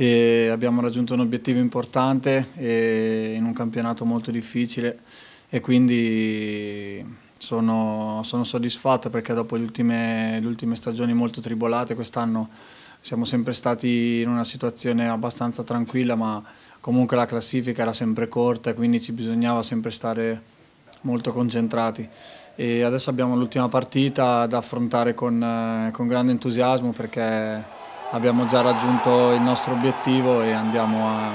e abbiamo raggiunto un obiettivo importante in un campionato molto difficile e quindi sono, sono soddisfatto perché dopo le ultime, le ultime stagioni molto tribolate quest'anno siamo sempre stati in una situazione abbastanza tranquilla ma comunque la classifica era sempre corta quindi ci bisognava sempre stare molto concentrati e adesso abbiamo l'ultima partita da affrontare con, con grande entusiasmo perché abbiamo già raggiunto il nostro obiettivo e andiamo a,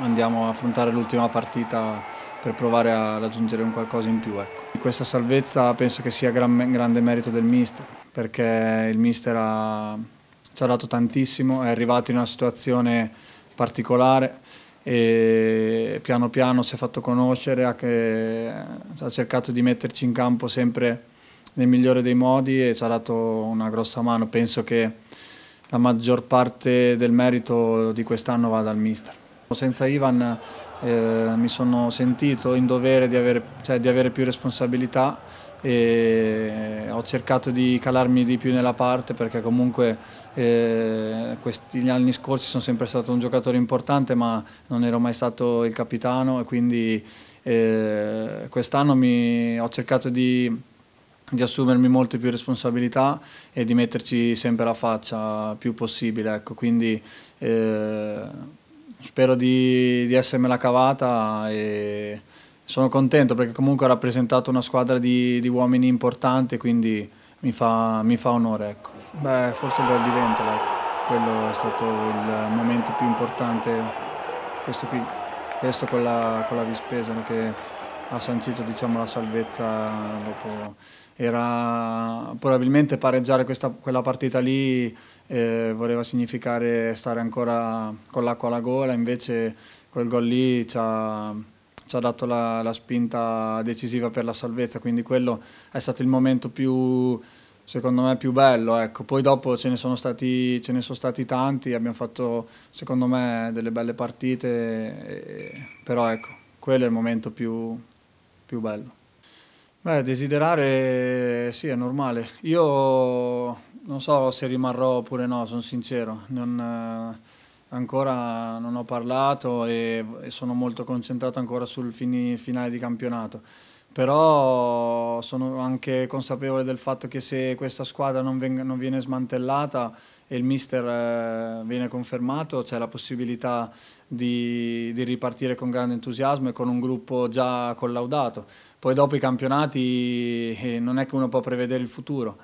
andiamo a affrontare l'ultima partita per provare a raggiungere un qualcosa in più. Ecco. Questa salvezza penso che sia gran, grande merito del mister, perché il mister ha, ci ha dato tantissimo, è arrivato in una situazione particolare e piano piano si è fatto conoscere, ha, ha cercato di metterci in campo sempre nel migliore dei modi e ci ha dato una grossa mano. Penso che la maggior parte del merito di quest'anno va dal mister. Senza Ivan eh, mi sono sentito in dovere di avere, cioè, di avere, più responsabilità e ho cercato di calarmi di più nella parte perché comunque eh, gli anni scorsi sono sempre stato un giocatore importante ma non ero mai stato il capitano e quindi eh, quest'anno ho cercato di di assumermi molte più responsabilità e di metterci sempre la faccia più possibile. Ecco. Quindi eh, spero di, di essermela cavata e sono contento perché comunque ho rappresentato una squadra di, di uomini importante, quindi mi fa, mi fa onore. Ecco. Beh, forse il gol di Ventola, ecco. quello è stato il momento più importante, questo qui, questo con la, con la Vispesano che ha sancito diciamo, la salvezza dopo. Era probabilmente pareggiare questa, quella partita lì eh, voleva significare stare ancora con l'acqua alla gola, invece quel gol lì ci ha, ci ha dato la, la, spinta decisiva per la salvezza, quindi quello è stato il momento più, secondo me, più bello. Ecco. Poi dopo ce ne, sono stati, ce ne sono stati tanti, abbiamo fatto, secondo me, delle belle partite, e, però ecco, quello è il momento più, più bello. Beh, desiderare sì, è normale. Io non so se rimarrò oppure no, sono sincero. Non, ancora non ho parlato e, e, sono molto concentrato ancora sul fini, finale di campionato però sono anche consapevole del fatto che se questa squadra non, venga, non viene smantellata e il mister eh, viene confermato, c'è la possibilità di, di, ripartire con grande entusiasmo e con un gruppo già collaudato. Poi dopo i campionati eh, non è che uno può prevedere il futuro,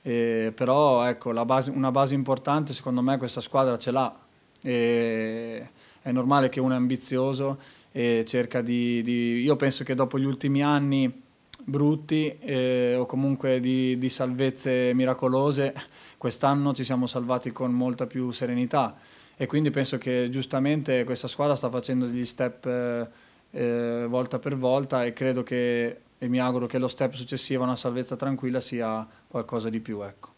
eh, però ecco, base, una base importante secondo me questa squadra ce l'ha. Eh, è normale che uno è ambizioso e cerca di, di, Io penso che dopo gli ultimi anni brutti eh, o comunque di, di salvezze miracolose, quest'anno ci siamo salvati con molta più serenità e quindi penso che giustamente questa squadra sta facendo degli step eh, eh volta per volta e credo che e mi auguro che lo step successivo a una salvezza tranquilla sia qualcosa di più. Ecco.